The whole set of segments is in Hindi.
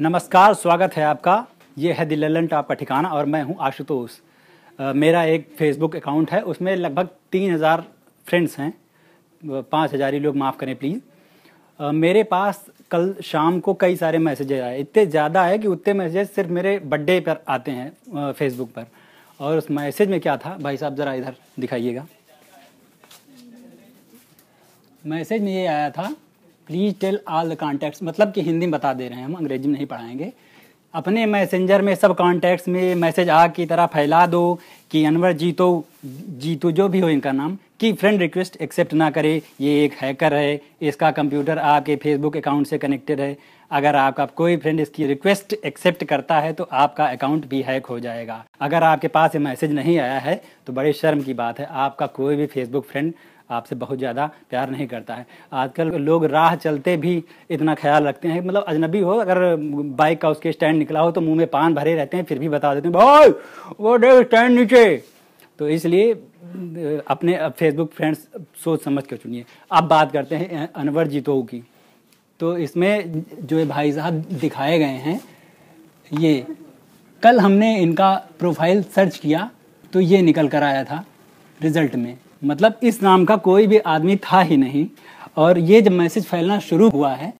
नमस्कार स्वागत है आपका ये है दिल ललन टॉप का ठिकाना और मैं हूँ आशुतोष मेरा एक फेसबुक अकाउंट है उसमें लगभग तीन हज़ार फ्रेंड्स हैं पाँच हज़ार ही लोग माफ़ करें प्लीज़ मेरे पास कल शाम को कई सारे मैसेजेज आए इतने ज़्यादा है कि उतने मैसेजेज सिर्फ मेरे बर्थडे पर आते हैं फेसबुक पर और उस मैसेज में क्या था भाई साहब ज़रा इधर दिखाइएगा मैसेज में ये आया था please tell all the contact मतलब कि हिंदी में बता दे रहे हैं हम अंग्रेजी में नहीं पढ़ाएंगे अपने मैसेंजर में सब कॉन्टेक्ट में मैसेज आग की तरह फैला दो कि अनवर जीतो जीतो जो भी हो इनका नाम कि फ्रेंड रिक्वेस्ट एक्सेप्ट ना करे ये एक हैकर है इसका कंप्यूटर आपके फेसबुक अकाउंट से कनेक्टेड है अगर आपका कोई फ्रेंड इसकी रिक्वेस्ट एक्सेप्ट करता है तो आपका अकाउंट भी हैक हो जाएगा अगर आपके पास ये मैसेज नहीं आया है तो बड़े शर्म की बात है आपका कोई भी फेसबुक फ्रेंड आपसे बहुत ज़्यादा प्यार नहीं करता है आजकल लोग राह चलते भी इतना ख्याल रखते हैं मतलब अजनबी हो अगर बाइक का उसके स्टैंड निकला हो तो मुंह में पान भरे रहते हैं फिर भी बता देते हैं भाई वो देख स्टैंड नीचे तो इसलिए अपने फेसबुक फ्रेंड्स सोच समझ कर चुनिए अब बात करते हैं अनवर जीतो की तो इसमें जो भाई साहब दिखाए गए हैं ये कल हमने इनका प्रोफाइल सर्च किया तो ये निकल कर आया था रिजल्ट में मतलब इस नाम का कोई भी आदमी था ही नहीं और ये जब मैसेज फैलना शुरू हुआ है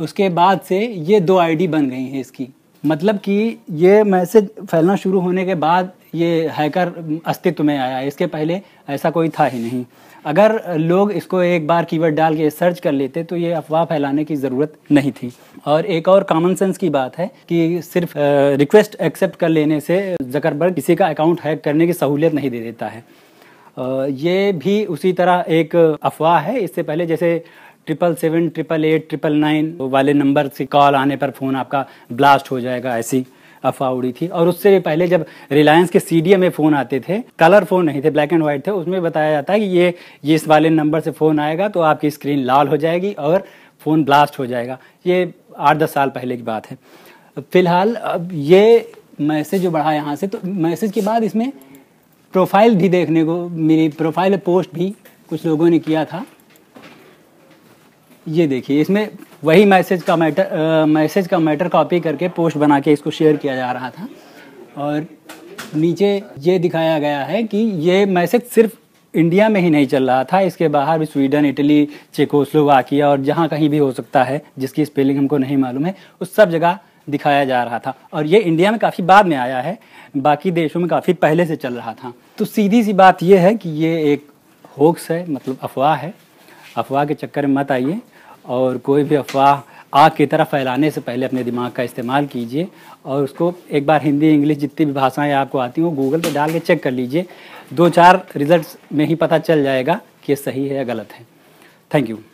उसके बाद से ये दो आईडी बन गई है इसकी मतलब कि ये मैसेज फैलना शुरू होने के बाद ये हैकर अस्तित्व में आया इसके पहले ऐसा कोई था ही नहीं अगर लोग इसको एक बार कीवर्ड डाल के सर्च कर लेते तो ये अफवाह फैलाने की ज़रूरत नहीं थी और एक और कॉमन सेंस की बात है कि सिर्फ रिक्वेस्ट एक्सेप्ट कर लेने से जकरबर्ग किसी का अकाउंट हैक करने की सहूलियत नहीं दे देता है ये भी उसी तरह एक अफवाह है इससे पहले जैसे triple seven triple eight triple nine वाले नंबर से कॉल आने पर फ़ोन आपका ब्लास्ट हो जाएगा ऐसी अफवाह उड़ी थी और उससे पहले जब रिलायंस के सी में फ़ोन आते थे कलर फ़ोन नहीं थे ब्लैक एंड वाइट थे उसमें बताया जाता है कि ये ये इस वाले नंबर से फ़ोन आएगा तो आपकी स्क्रीन लाल हो जाएगी और फ़ोन ब्लास्ट हो जाएगा ये आठ दस साल पहले की बात है फिलहाल अब ये मैसेज जो बढ़ा यहाँ से तो मैसेज के बाद इसमें प्रोफाइल भी देखने को मेरी प्रोफाइल पोस्ट भी कुछ लोगों ने किया था ये देखिए इसमें वही मैसेज का मैटर मैसेज का मैटर कॉपी करके पोस्ट बना के इसको शेयर किया जा रहा था और नीचे ये दिखाया गया है कि ये मैसेज सिर्फ इंडिया में ही नहीं चल रहा था इसके बाहर भी स्वीडन इटली चेकोस्लोवाकिया और जहाँ कहीं भी हो सकता है जिसकी स्पेलिंग हमको नहीं मालूम है उस सब जगह दिखाया जा रहा था और ये इंडिया में काफ़ी बाद में आया है बाकी देशों में काफ़ी पहले से चल रहा था तो सीधी सी बात यह है कि ये एक होक्स है मतलब अफवाह है अफवाह के चक्कर में मत आइए और कोई भी अफवाह आग की तरह फैलाने से पहले अपने दिमाग का इस्तेमाल कीजिए और उसको एक बार हिंदी इंग्लिश जितनी भी भाषाएं आपको आती वो गूगल पर डाल के चेक कर लीजिए दो चार रिजल्ट्स में ही पता चल जाएगा कि सही है या गलत है थैंक यू